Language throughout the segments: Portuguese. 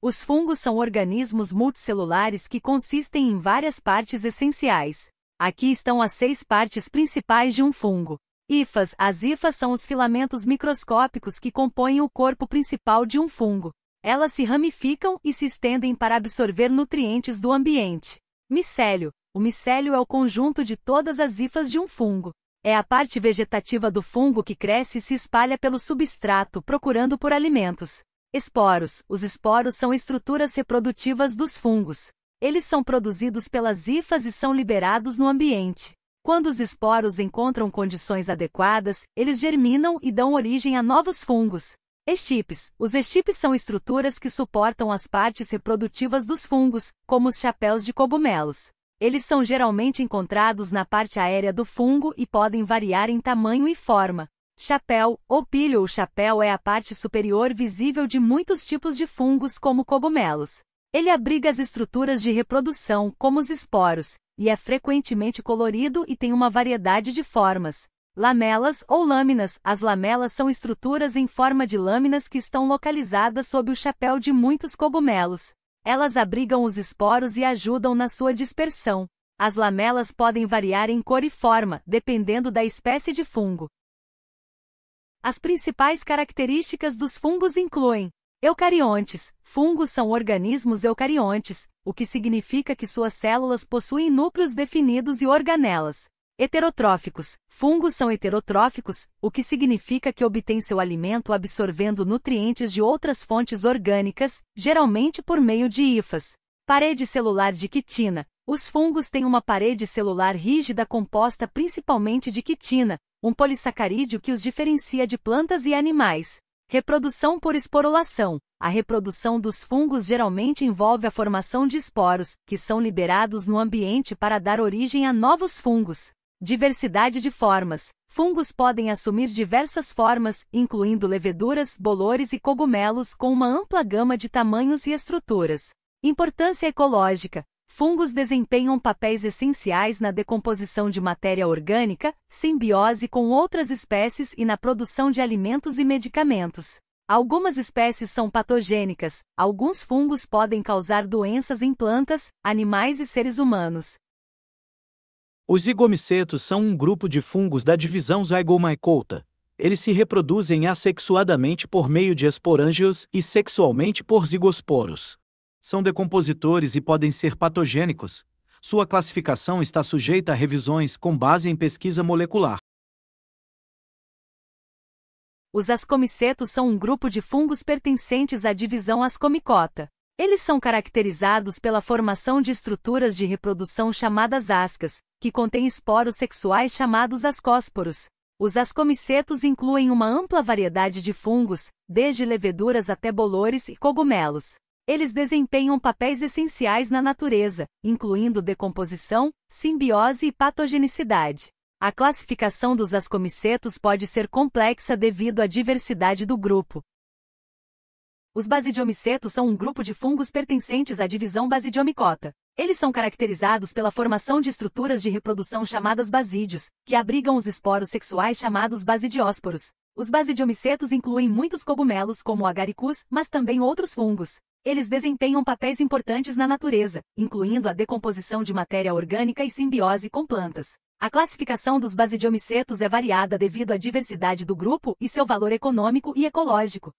Os fungos são organismos multicelulares que consistem em várias partes essenciais. Aqui estão as seis partes principais de um fungo. Ifas. As ifas são os filamentos microscópicos que compõem o corpo principal de um fungo. Elas se ramificam e se estendem para absorver nutrientes do ambiente. Micélio. O micélio é o conjunto de todas as ifas de um fungo. É a parte vegetativa do fungo que cresce e se espalha pelo substrato procurando por alimentos. Esporos. Os esporos são estruturas reprodutivas dos fungos. Eles são produzidos pelas hifas e são liberados no ambiente. Quando os esporos encontram condições adequadas, eles germinam e dão origem a novos fungos. Estipes. Os estipes são estruturas que suportam as partes reprodutivas dos fungos, como os chapéus de cogumelos. Eles são geralmente encontrados na parte aérea do fungo e podem variar em tamanho e forma. Chapéu, ou pilho ou chapéu é a parte superior visível de muitos tipos de fungos como cogumelos. Ele abriga as estruturas de reprodução, como os esporos, e é frequentemente colorido e tem uma variedade de formas. Lamelas ou lâminas. As lamelas são estruturas em forma de lâminas que estão localizadas sob o chapéu de muitos cogumelos. Elas abrigam os esporos e ajudam na sua dispersão. As lamelas podem variar em cor e forma, dependendo da espécie de fungo. As principais características dos fungos incluem eucariontes. Fungos são organismos eucariontes, o que significa que suas células possuem núcleos definidos e organelas. Heterotróficos. Fungos são heterotróficos, o que significa que obtêm seu alimento absorvendo nutrientes de outras fontes orgânicas, geralmente por meio de hifas. Parede celular de quitina. Os fungos têm uma parede celular rígida composta principalmente de quitina, um polissacarídeo que os diferencia de plantas e animais. Reprodução por esporulação. A reprodução dos fungos geralmente envolve a formação de esporos, que são liberados no ambiente para dar origem a novos fungos. Diversidade de formas. Fungos podem assumir diversas formas, incluindo leveduras, bolores e cogumelos, com uma ampla gama de tamanhos e estruturas. Importância ecológica. Fungos desempenham papéis essenciais na decomposição de matéria orgânica, simbiose com outras espécies e na produção de alimentos e medicamentos. Algumas espécies são patogênicas, alguns fungos podem causar doenças em plantas, animais e seres humanos. Os zigomicetos são um grupo de fungos da divisão Zygomycota. Eles se reproduzem assexuadamente por meio de esporângios e sexualmente por zigosporos são decompositores e podem ser patogênicos. Sua classificação está sujeita a revisões com base em pesquisa molecular. Os ascomicetos são um grupo de fungos pertencentes à divisão ascomicota. Eles são caracterizados pela formação de estruturas de reprodução chamadas ascas, que contêm esporos sexuais chamados ascósporos. Os ascomicetos incluem uma ampla variedade de fungos, desde leveduras até bolores e cogumelos. Eles desempenham papéis essenciais na natureza, incluindo decomposição, simbiose e patogenicidade. A classificação dos ascomicetos pode ser complexa devido à diversidade do grupo, os basidiomicetos são um grupo de fungos pertencentes à divisão Basidiomicota. Eles são caracterizados pela formação de estruturas de reprodução chamadas basídios, que abrigam os esporos sexuais chamados basidiósporos. Os basidiomicetos incluem muitos cogumelos como agaricus, mas também outros fungos. Eles desempenham papéis importantes na natureza, incluindo a decomposição de matéria orgânica e simbiose com plantas. A classificação dos basidiomicetos é variada devido à diversidade do grupo e seu valor econômico e ecológico.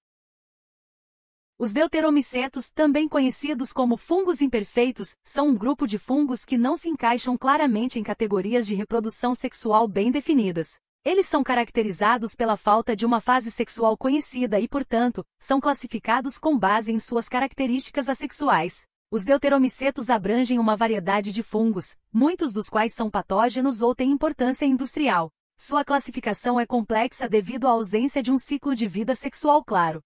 Os deuteromicetos, também conhecidos como fungos imperfeitos, são um grupo de fungos que não se encaixam claramente em categorias de reprodução sexual bem definidas. Eles são caracterizados pela falta de uma fase sexual conhecida e, portanto, são classificados com base em suas características assexuais. Os deuteromicetos abrangem uma variedade de fungos, muitos dos quais são patógenos ou têm importância industrial. Sua classificação é complexa devido à ausência de um ciclo de vida sexual claro.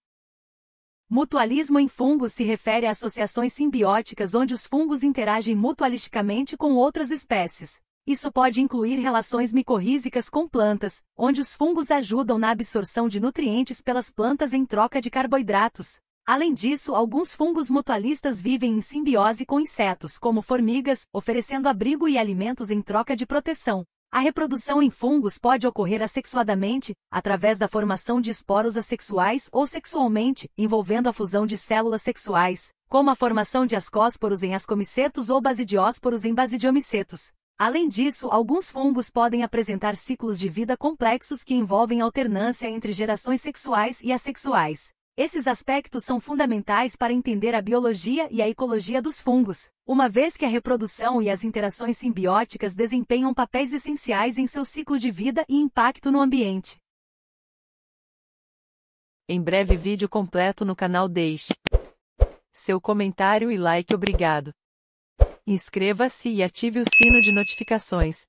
Mutualismo em fungos se refere a associações simbióticas onde os fungos interagem mutualisticamente com outras espécies. Isso pode incluir relações micorrízicas com plantas, onde os fungos ajudam na absorção de nutrientes pelas plantas em troca de carboidratos. Além disso, alguns fungos mutualistas vivem em simbiose com insetos, como formigas, oferecendo abrigo e alimentos em troca de proteção. A reprodução em fungos pode ocorrer assexuadamente, através da formação de esporos assexuais ou sexualmente, envolvendo a fusão de células sexuais, como a formação de ascósporos em ascomicetos ou basidiósporos em basidiomicetos. Além disso, alguns fungos podem apresentar ciclos de vida complexos que envolvem alternância entre gerações sexuais e assexuais. Esses aspectos são fundamentais para entender a biologia e a ecologia dos fungos, uma vez que a reprodução e as interações simbióticas desempenham papéis essenciais em seu ciclo de vida e impacto no ambiente. Em breve vídeo completo no canal deixe seu comentário e like obrigado. Inscreva-se e ative o sino de notificações.